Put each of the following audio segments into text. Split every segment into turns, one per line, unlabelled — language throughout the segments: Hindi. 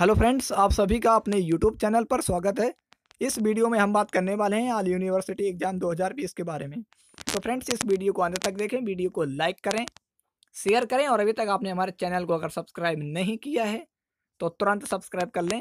हेलो फ्रेंड्स आप सभी का अपने यूट्यूब चैनल पर स्वागत है इस वीडियो में हम बात करने वाले हैं आल यूनिवर्सिटी एग्जाम 2020 के बारे में तो फ्रेंड्स इस वीडियो को अंत तक देखें वीडियो को लाइक करें शेयर करें और अभी तक आपने हमारे चैनल को अगर सब्सक्राइब नहीं किया है तो तुरंत सब्सक्राइब कर लें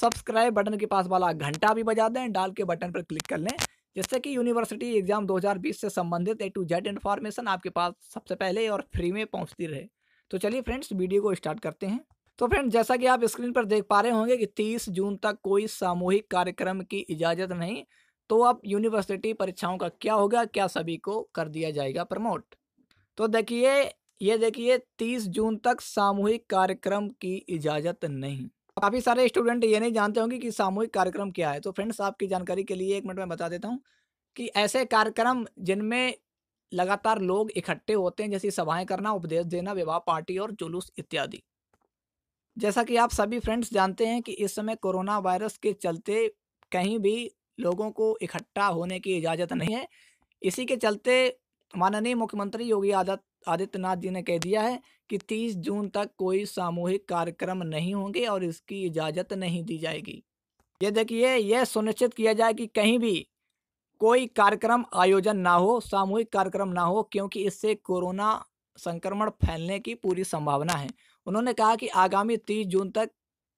सब्सक्राइब बटन के पास वाला घंटा भी बजा दें डाल के बटन पर क्लिक कर लें जिससे कि यूनिवर्सिटी एग्जाम 2020 से संबंधित ए टू जेड इन्फॉर्मेशन आपके पास सबसे पहले और फ्री में पहुंचती रहे तो चलिए फ्रेंड्स वीडियो को स्टार्ट करते हैं तो फ्रेंड जैसा कि आप स्क्रीन पर देख पा रहे होंगे कि 30 जून तक कोई सामूहिक कार्यक्रम की इजाज़त नहीं तो अब यूनिवर्सिटी परीक्षाओं का क्या होगा क्या सभी को कर दिया जाएगा प्रमोट तो देखिए ये देखिए 30 जून तक सामूहिक कार्यक्रम की इजाज़त नहीं काफ़ी सारे स्टूडेंट ये नहीं जानते होंगे कि सामूहिक कार्यक्रम क्या है तो फ्रेंड्स आपकी जानकारी के लिए एक मिनट में बता देता हूँ कि ऐसे कार्यक्रम जिनमें लगातार लोग इकट्ठे होते हैं जैसे सभाएं करना उपदेश देना विवाह पार्टी और जुलूस इत्यादि जैसा कि आप सभी फ्रेंड्स जानते हैं कि इस समय कोरोना वायरस के चलते कहीं भी लोगों को इकट्ठा होने की इजाज़त नहीं है इसी के चलते माननीय मुख्यमंत्री योगी आदित्यनाथ जी ने कह दिया है कि 30 जून तक कोई सामूहिक कार्यक्रम नहीं होंगे और इसकी इजाज़त नहीं दी जाएगी ये देखिए यह सुनिश्चित किया जाए कि कहीं भी कोई कार्यक्रम आयोजन ना हो सामूहिक कार्यक्रम ना हो क्योंकि इससे कोरोना संक्रमण फैलने की पूरी संभावना है उन्होंने कहा कि आगामी तीस जून तक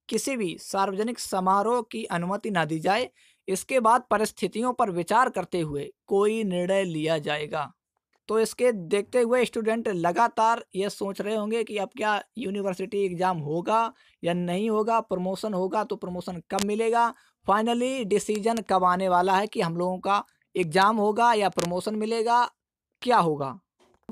किसी भी सार्वजनिक समारोह की अनुमति न दी जाए इसके बाद परिस्थितियों पर विचार करते हुए कोई निर्णय लिया जाएगा तो इसके देखते हुए स्टूडेंट लगातार ये सोच रहे होंगे कि अब क्या यूनिवर्सिटी एग्ज़ाम होगा या नहीं होगा प्रमोशन होगा तो प्रमोशन कब मिलेगा फाइनली डिसीजन कब आने वाला है कि हम लोगों का एग्ज़ाम होगा या प्रमोशन मिलेगा क्या होगा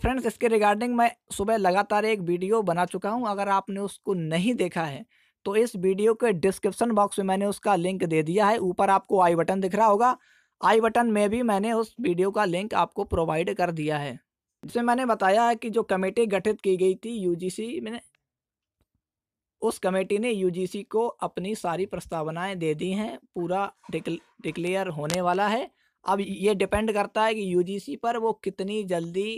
फ्रेंड्स इसके रिगार्डिंग मैं सुबह लगातार एक वीडियो बना चुका हूँ अगर आपने उसको नहीं देखा है तो इस वीडियो के डिस्क्रिप्शन बॉक्स में मैंने उसका लिंक दे दिया है ऊपर आपको आई बटन दिख रहा होगा आई बटन में भी मैंने उस वीडियो का लिंक आपको प्रोवाइड कर दिया है जिसमें मैंने बताया है कि जो कमेटी गठित की गई थी यूजीसी में उस कमेटी ने यूजीसी को अपनी सारी प्रस्तावनाएं दे दी हैं पूरा डिक्लेयर होने वाला है अब ये डिपेंड करता है कि यूजीसी पर वो कितनी जल्दी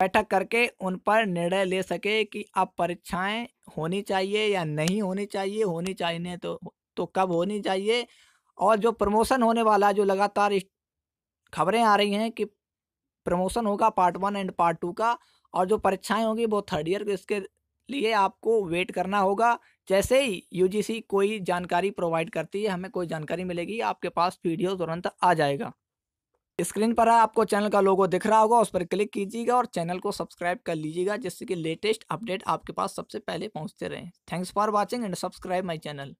बैठक करके उन पर निर्णय ले सके कि अब परीक्षाएं होनी चाहिए या नहीं होनी चाहिए होनी चाहिए तो तो कब होनी चाहिए और जो प्रमोशन होने वाला जो लगातार खबरें आ रही हैं कि प्रमोशन होगा part one and part two का और जो परीक्षाएं होंगी वो थर्ड ईयर इसके लिए आपको वेट करना होगा जैसे ही यू कोई जानकारी प्रोवाइड करती है हमें कोई जानकारी मिलेगी आपके पास वीडियो तुरंत आ जाएगा स्क्रीन पर है आपको चैनल का लोगो दिख रहा होगा उस पर क्लिक कीजिएगा और चैनल को सब्सक्राइब कर लीजिएगा जिससे कि लेटेस्ट अपडेट आपके पास सबसे पहले पहुंचते रहें thanks for watching and subscribe my channel